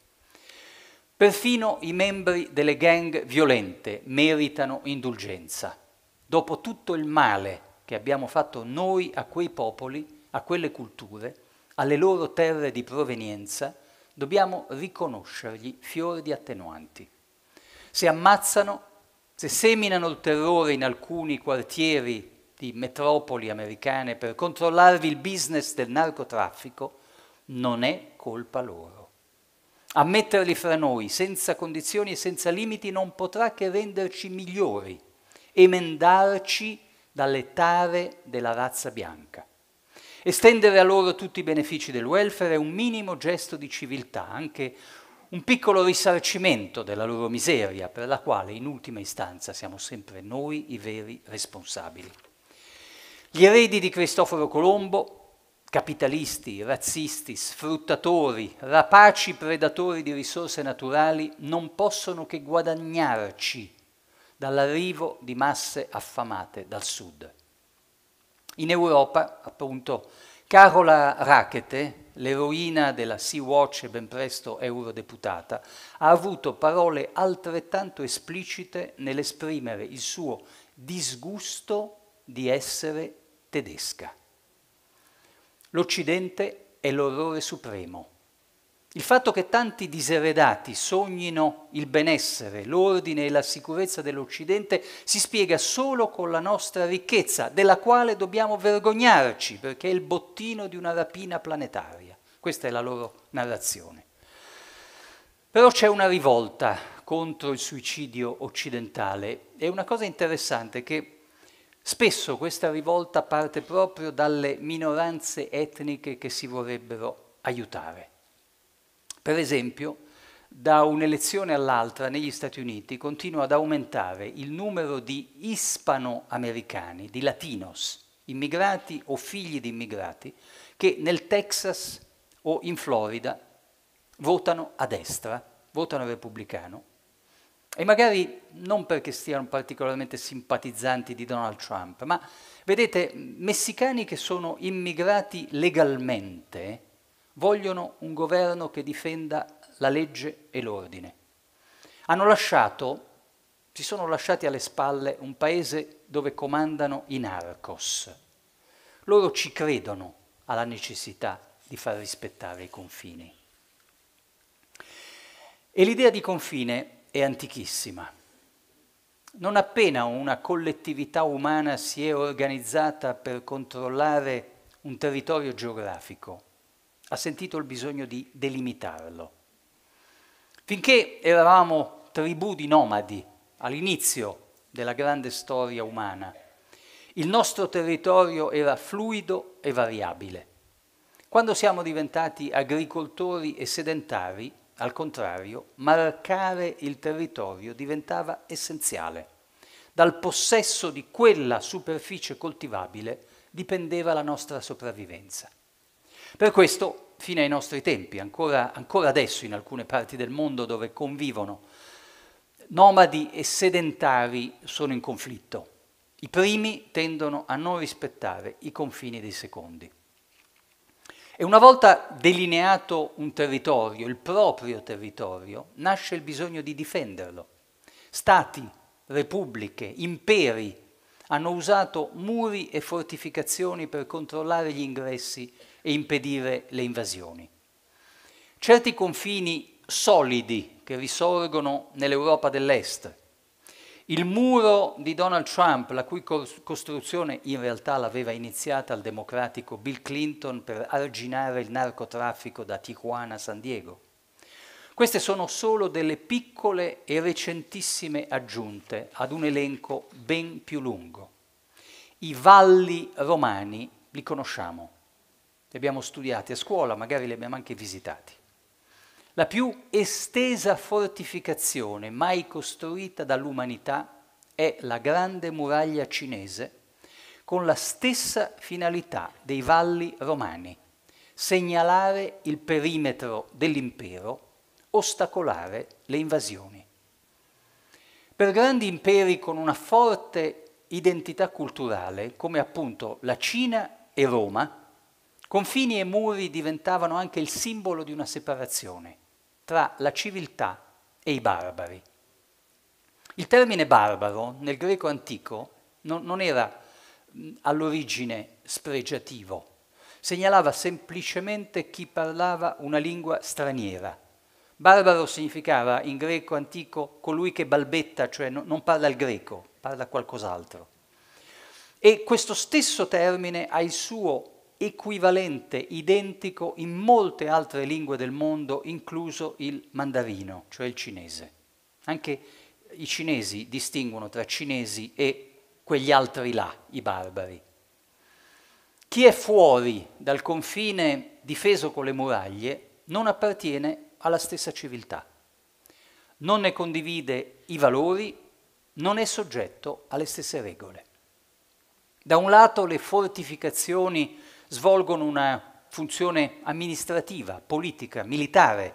Perfino i membri delle gang violente meritano indulgenza. Dopo tutto il male che abbiamo fatto noi a quei popoli, a quelle culture, alle loro terre di provenienza, dobbiamo riconoscergli fiori di attenuanti. Se ammazzano, se seminano il terrore in alcuni quartieri di metropoli americane per controllarvi il business del narcotraffico, non è colpa loro. Ammetterli fra noi, senza condizioni e senza limiti, non potrà che renderci migliori, emendarci dalle tare della razza bianca. Estendere a loro tutti i benefici del welfare è un minimo gesto di civiltà, anche un piccolo risarcimento della loro miseria, per la quale in ultima istanza siamo sempre noi i veri responsabili. Gli eredi di Cristoforo Colombo, capitalisti, razzisti, sfruttatori, rapaci predatori di risorse naturali, non possono che guadagnarci dall'arrivo di masse affamate dal sud. In Europa, appunto, Carola Rackete, l'eroina della Sea-Watch e ben presto eurodeputata, ha avuto parole altrettanto esplicite nell'esprimere il suo disgusto di essere tedesca. L'Occidente è l'orrore supremo, il fatto che tanti diseredati sognino il benessere, l'ordine e la sicurezza dell'Occidente si spiega solo con la nostra ricchezza, della quale dobbiamo vergognarci perché è il bottino di una rapina planetaria. Questa è la loro narrazione. Però c'è una rivolta contro il suicidio occidentale e una cosa interessante è che spesso questa rivolta parte proprio dalle minoranze etniche che si vorrebbero aiutare. Per esempio, da un'elezione all'altra negli Stati Uniti continua ad aumentare il numero di ispanoamericani, di latinos, immigrati o figli di immigrati, che nel Texas o in Florida votano a destra, votano repubblicano, e magari non perché siano particolarmente simpatizzanti di Donald Trump, ma vedete, messicani che sono immigrati legalmente, Vogliono un governo che difenda la legge e l'ordine. Hanno lasciato, si sono lasciati alle spalle un paese dove comandano i narcos. Loro ci credono alla necessità di far rispettare i confini. E l'idea di confine è antichissima. Non appena una collettività umana si è organizzata per controllare un territorio geografico, ha sentito il bisogno di delimitarlo. Finché eravamo tribù di nomadi all'inizio della grande storia umana, il nostro territorio era fluido e variabile. Quando siamo diventati agricoltori e sedentari, al contrario, marcare il territorio diventava essenziale. Dal possesso di quella superficie coltivabile dipendeva la nostra sopravvivenza. Per questo, fino ai nostri tempi, ancora, ancora adesso in alcune parti del mondo dove convivono nomadi e sedentari sono in conflitto. I primi tendono a non rispettare i confini dei secondi. E una volta delineato un territorio, il proprio territorio, nasce il bisogno di difenderlo. Stati, repubbliche, imperi hanno usato muri e fortificazioni per controllare gli ingressi e impedire le invasioni. Certi confini solidi che risorgono nell'Europa dell'Est, il muro di Donald Trump, la cui costruzione in realtà l'aveva iniziata il democratico Bill Clinton per arginare il narcotraffico da Tijuana a San Diego. Queste sono solo delle piccole e recentissime aggiunte ad un elenco ben più lungo. I valli romani li conosciamo li abbiamo studiati a scuola, magari li abbiamo anche visitati. La più estesa fortificazione mai costruita dall'umanità è la grande muraglia cinese con la stessa finalità dei valli romani, segnalare il perimetro dell'impero, ostacolare le invasioni. Per grandi imperi con una forte identità culturale, come appunto la Cina e Roma, Confini e muri diventavano anche il simbolo di una separazione tra la civiltà e i barbari. Il termine barbaro nel greco antico non, non era all'origine spregiativo, segnalava semplicemente chi parlava una lingua straniera. Barbaro significava in greco antico colui che balbetta, cioè no, non parla il greco, parla qualcos'altro. E questo stesso termine ha il suo equivalente, identico in molte altre lingue del mondo, incluso il mandarino, cioè il cinese. Anche i cinesi distinguono tra cinesi e quegli altri là, i barbari. Chi è fuori dal confine difeso con le muraglie non appartiene alla stessa civiltà, non ne condivide i valori, non è soggetto alle stesse regole. Da un lato le fortificazioni svolgono una funzione amministrativa, politica, militare,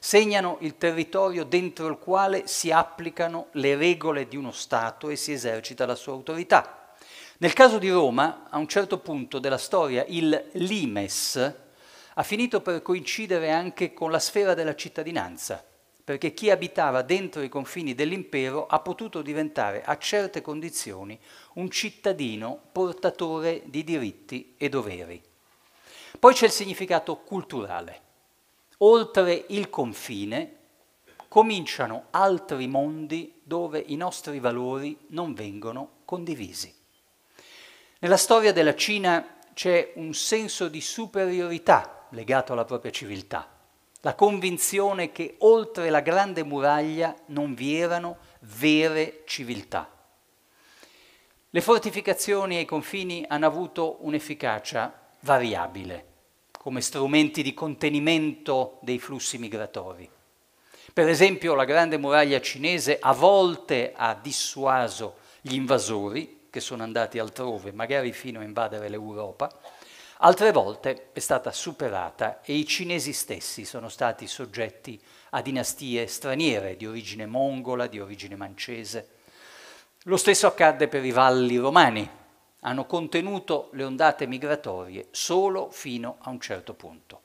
segnano il territorio dentro il quale si applicano le regole di uno Stato e si esercita la sua autorità. Nel caso di Roma, a un certo punto della storia, il Limes ha finito per coincidere anche con la sfera della cittadinanza perché chi abitava dentro i confini dell'impero ha potuto diventare a certe condizioni un cittadino portatore di diritti e doveri. Poi c'è il significato culturale. Oltre il confine cominciano altri mondi dove i nostri valori non vengono condivisi. Nella storia della Cina c'è un senso di superiorità legato alla propria civiltà la convinzione che oltre la grande muraglia non vi erano vere civiltà. Le fortificazioni ai confini hanno avuto un'efficacia variabile come strumenti di contenimento dei flussi migratori. Per esempio la grande muraglia cinese a volte ha dissuaso gli invasori che sono andati altrove, magari fino a invadere l'Europa, Altre volte è stata superata e i cinesi stessi sono stati soggetti a dinastie straniere di origine mongola, di origine mancese. Lo stesso accadde per i valli romani. Hanno contenuto le ondate migratorie solo fino a un certo punto.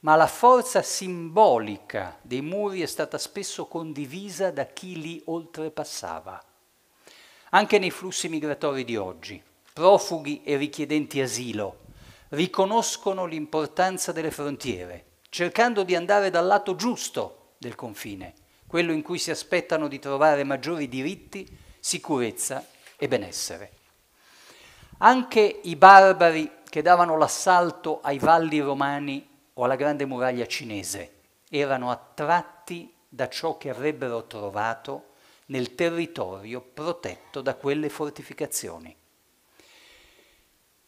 Ma la forza simbolica dei muri è stata spesso condivisa da chi li oltrepassava. Anche nei flussi migratori di oggi, profughi e richiedenti asilo riconoscono l'importanza delle frontiere, cercando di andare dal lato giusto del confine, quello in cui si aspettano di trovare maggiori diritti, sicurezza e benessere. Anche i barbari che davano l'assalto ai valli romani o alla grande muraglia cinese erano attratti da ciò che avrebbero trovato nel territorio protetto da quelle fortificazioni.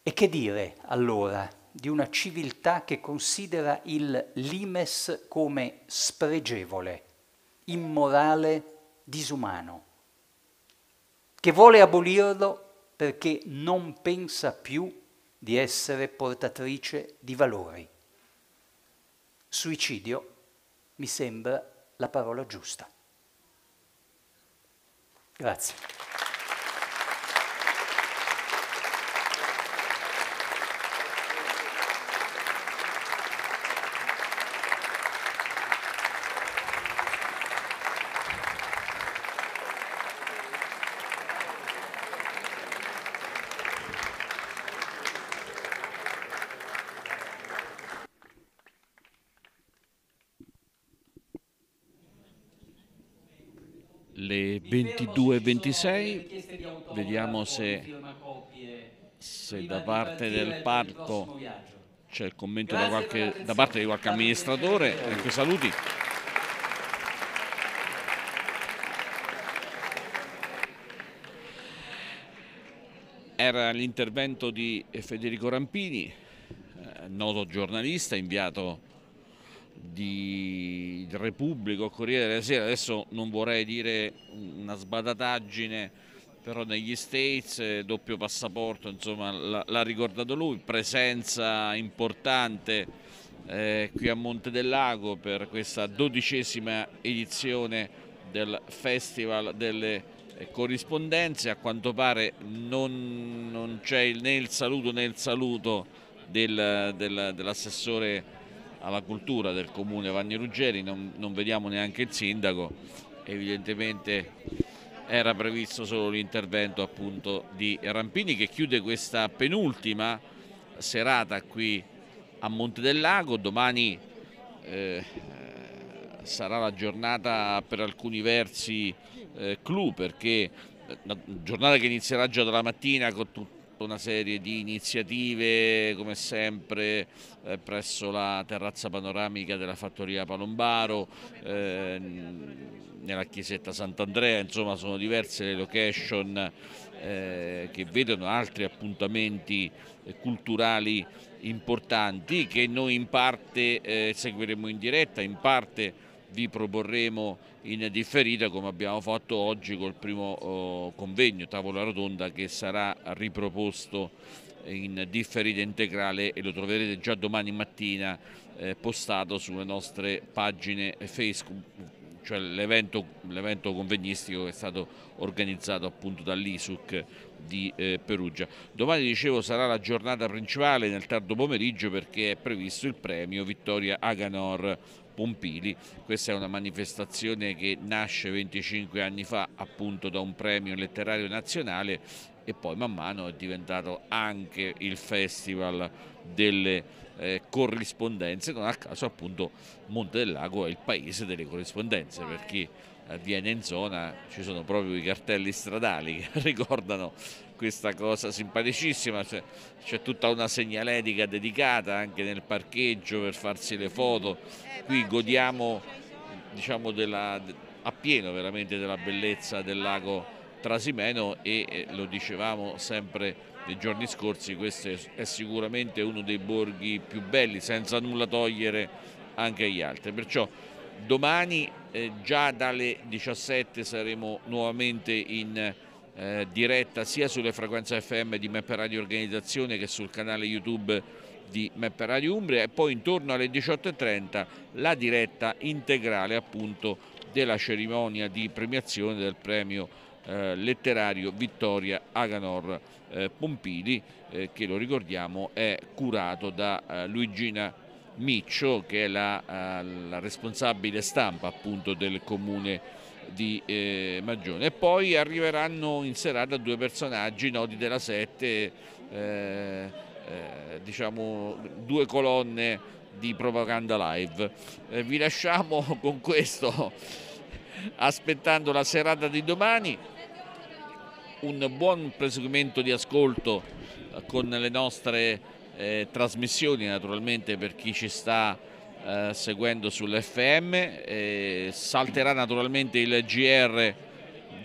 E che dire allora di una civiltà che considera il limes come spregevole, immorale, disumano, che vuole abolirlo perché non pensa più di essere portatrice di valori. Suicidio mi sembra la parola giusta. Grazie. 22 e 26. Vediamo se, se da parte del parco c'è il commento da, qualche, da parte di qualche amministratore. Anche saluti. Era l'intervento di Federico Rampini, eh, noto giornalista inviato di Repubblico, Corriere della Sera, adesso non vorrei dire una sbadataggine, però negli States eh, doppio passaporto, insomma l'ha ricordato lui, presenza importante eh, qui a Monte del Lago per questa dodicesima edizione del Festival delle eh, corrispondenze, a quanto pare non, non c'è né il saluto né il saluto del, del, dell'assessore alla cultura del comune Vanni Ruggeri, non, non vediamo neanche il sindaco, evidentemente era previsto solo l'intervento appunto di Rampini che chiude questa penultima serata qui a Monte del Lago, domani eh, sarà la giornata per alcuni versi eh, clou perché eh, giornata che inizierà già dalla mattina con tut una serie di iniziative come sempre eh, presso la terrazza panoramica della fattoria Palombaro, eh, nella chiesetta Sant'Andrea, insomma sono diverse le location eh, che vedono altri appuntamenti eh, culturali importanti che noi in parte eh, seguiremo in diretta, in parte vi proporremo in differita come abbiamo fatto oggi col primo eh, convegno, tavola rotonda che sarà riproposto in differita integrale e lo troverete già domani mattina eh, postato sulle nostre pagine Facebook cioè l'evento convegnistico che è stato organizzato appunto dall'ISUC di eh, Perugia. Domani dicevo sarà la giornata principale nel tardo pomeriggio perché è previsto il premio Vittoria Aganor Pompili. Questa è una manifestazione che nasce 25 anni fa appunto da un premio letterario nazionale e poi man mano è diventato anche il festival delle eh, corrispondenze, non a caso appunto Monte del Lago è il paese delle corrispondenze per chi eh, viene in zona ci sono proprio i cartelli stradali che ricordano questa cosa simpaticissima, c'è tutta una segnaletica dedicata anche nel parcheggio per farsi le foto, qui godiamo diciamo, della, appieno veramente della bellezza del lago Trasimeno e eh, lo dicevamo sempre nei giorni scorsi, questo è sicuramente uno dei borghi più belli, senza nulla togliere anche agli altri. Perciò domani eh, già dalle 17 saremo nuovamente in eh, diretta sia sulle frequenze FM di Mapper Radio Organizzazione che sul canale YouTube di Mapper Radio Umbria e poi intorno alle 18.30 la diretta integrale appunto della cerimonia di premiazione del premio eh, letterario Vittoria Aganor eh, Pompili eh, che lo ricordiamo è curato da eh, Luigina Miccio che è la, la responsabile stampa appunto del comune di eh, Magione. E poi arriveranno in serata due personaggi noti della 7, eh, eh, diciamo due colonne di propaganda live. Eh, vi lasciamo con questo, aspettando la serata di domani. Un buon proseguimento di ascolto con le nostre eh, trasmissioni, naturalmente per chi ci sta eh, seguendo sull'FM, salterà naturalmente il GR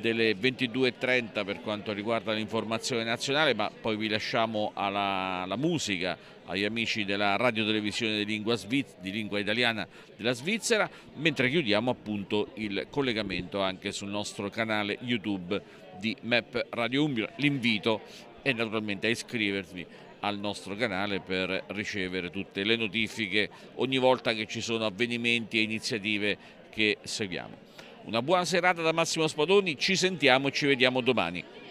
delle 22.30 per quanto riguarda l'informazione nazionale, ma poi vi lasciamo alla, alla musica, agli amici della radiotelevisione di lingua, di lingua italiana della Svizzera, mentre chiudiamo appunto il collegamento anche sul nostro canale YouTube di Map Radio Umbria. L'invito è naturalmente a iscrivervi al nostro canale per ricevere tutte le notifiche ogni volta che ci sono avvenimenti e iniziative che seguiamo. Una buona serata da Massimo Spadoni, ci sentiamo e ci vediamo domani.